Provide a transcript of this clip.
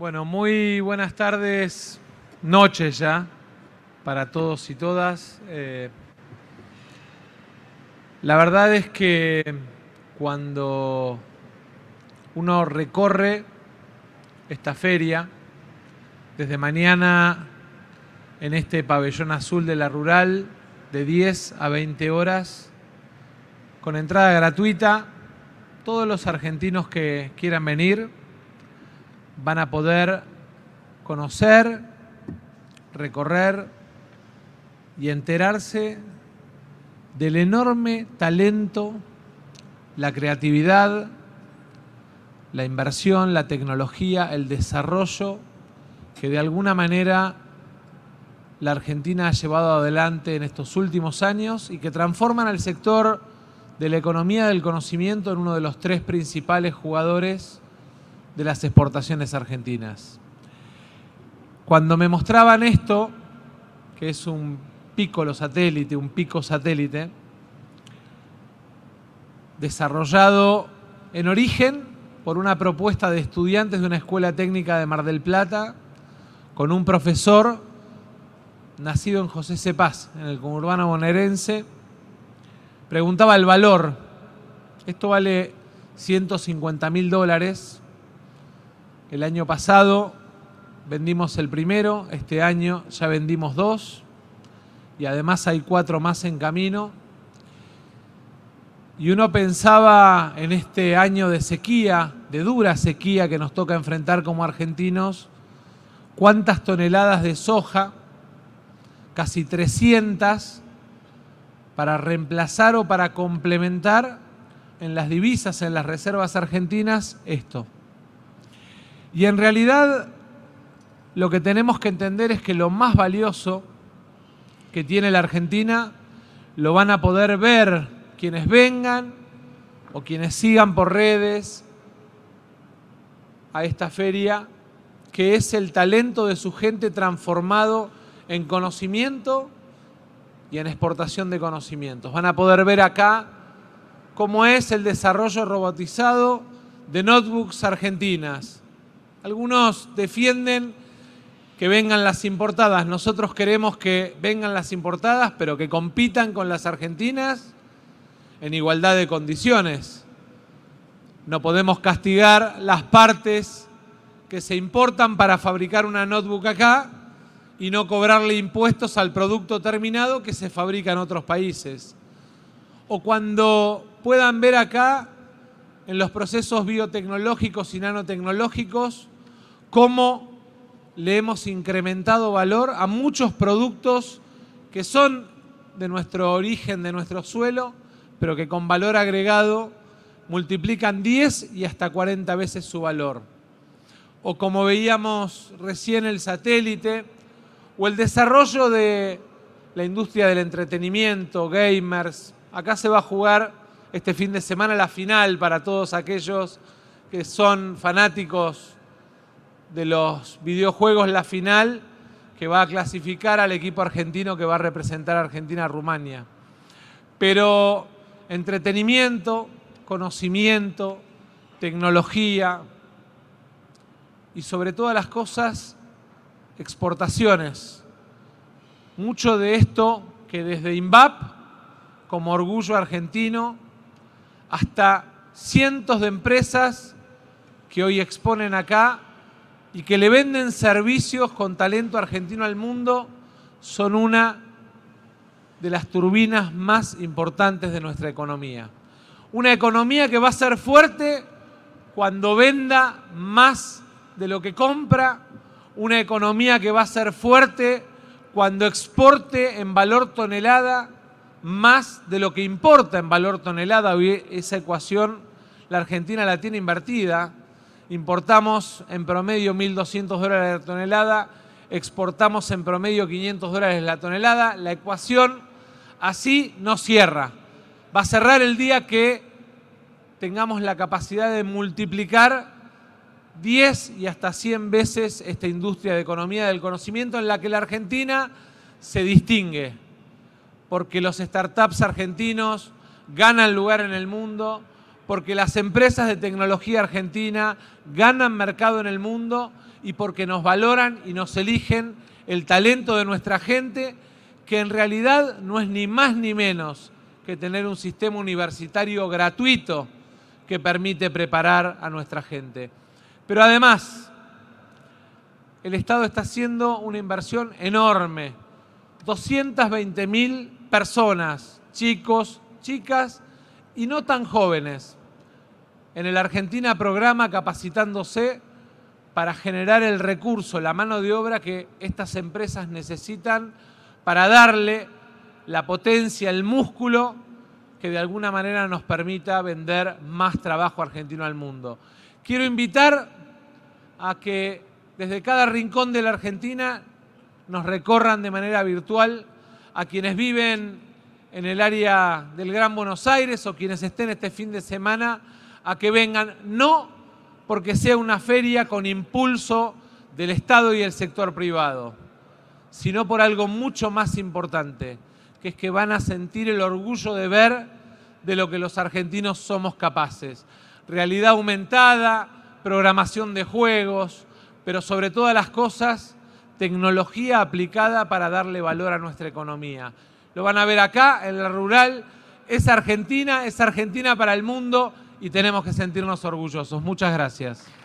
Bueno, muy buenas tardes, noches ya, para todos y todas. Eh, la verdad es que cuando uno recorre esta feria, desde mañana en este pabellón azul de la rural, de 10 a 20 horas, con entrada gratuita, todos los argentinos que quieran venir, van a poder conocer, recorrer y enterarse del enorme talento, la creatividad, la inversión, la tecnología, el desarrollo que de alguna manera la Argentina ha llevado adelante en estos últimos años y que transforman al sector de la economía del conocimiento en uno de los tres principales jugadores de las exportaciones argentinas. Cuando me mostraban esto, que es un pico satélite, un pico satélite, desarrollado en origen por una propuesta de estudiantes de una escuela técnica de Mar del Plata, con un profesor nacido en José Cepaz, en el conurbano bonaerense, preguntaba el valor. Esto vale 150 mil dólares. El año pasado vendimos el primero, este año ya vendimos dos y además hay cuatro más en camino. Y uno pensaba en este año de sequía, de dura sequía que nos toca enfrentar como argentinos, cuántas toneladas de soja, casi 300, para reemplazar o para complementar en las divisas, en las reservas argentinas, esto. Y en realidad lo que tenemos que entender es que lo más valioso que tiene la Argentina lo van a poder ver quienes vengan o quienes sigan por redes a esta feria, que es el talento de su gente transformado en conocimiento y en exportación de conocimientos. Van a poder ver acá cómo es el desarrollo robotizado de notebooks argentinas, algunos defienden que vengan las importadas. Nosotros queremos que vengan las importadas, pero que compitan con las argentinas en igualdad de condiciones. No podemos castigar las partes que se importan para fabricar una notebook acá y no cobrarle impuestos al producto terminado que se fabrica en otros países. O cuando puedan ver acá en los procesos biotecnológicos y nanotecnológicos, cómo le hemos incrementado valor a muchos productos que son de nuestro origen, de nuestro suelo, pero que con valor agregado multiplican 10 y hasta 40 veces su valor. O como veíamos recién el satélite, o el desarrollo de la industria del entretenimiento, gamers. Acá se va a jugar este fin de semana la final para todos aquellos que son fanáticos de los videojuegos, la final que va a clasificar al equipo argentino que va a representar a Argentina a Rumania. Pero entretenimiento, conocimiento, tecnología y sobre todas las cosas, exportaciones. Mucho de esto que desde INVAP, como orgullo argentino, hasta cientos de empresas que hoy exponen acá y que le venden servicios con talento argentino al mundo, son una de las turbinas más importantes de nuestra economía. Una economía que va a ser fuerte cuando venda más de lo que compra, una economía que va a ser fuerte cuando exporte en valor tonelada, más de lo que importa en valor tonelada. esa ecuación la Argentina la tiene invertida. Importamos en promedio 1.200 dólares la tonelada, exportamos en promedio 500 dólares la tonelada. La ecuación así no cierra. Va a cerrar el día que tengamos la capacidad de multiplicar 10 y hasta 100 veces esta industria de economía del conocimiento en la que la Argentina se distingue porque los startups argentinos ganan lugar en el mundo, porque las empresas de tecnología argentina ganan mercado en el mundo y porque nos valoran y nos eligen el talento de nuestra gente, que en realidad no es ni más ni menos que tener un sistema universitario gratuito que permite preparar a nuestra gente. Pero además, el Estado está haciendo una inversión enorme 220 mil personas, chicos, chicas y no tan jóvenes, en el Argentina Programa capacitándose para generar el recurso, la mano de obra que estas empresas necesitan para darle la potencia, el músculo que de alguna manera nos permita vender más trabajo argentino al mundo. Quiero invitar a que desde cada rincón de la Argentina nos recorran de manera virtual a quienes viven en el área del Gran Buenos Aires o quienes estén este fin de semana a que vengan, no porque sea una feria con impulso del Estado y el sector privado, sino por algo mucho más importante, que es que van a sentir el orgullo de ver de lo que los argentinos somos capaces. Realidad aumentada, programación de juegos, pero sobre todas las cosas, tecnología aplicada para darle valor a nuestra economía. Lo van a ver acá, en la rural. Es Argentina, es Argentina para el mundo y tenemos que sentirnos orgullosos. Muchas gracias.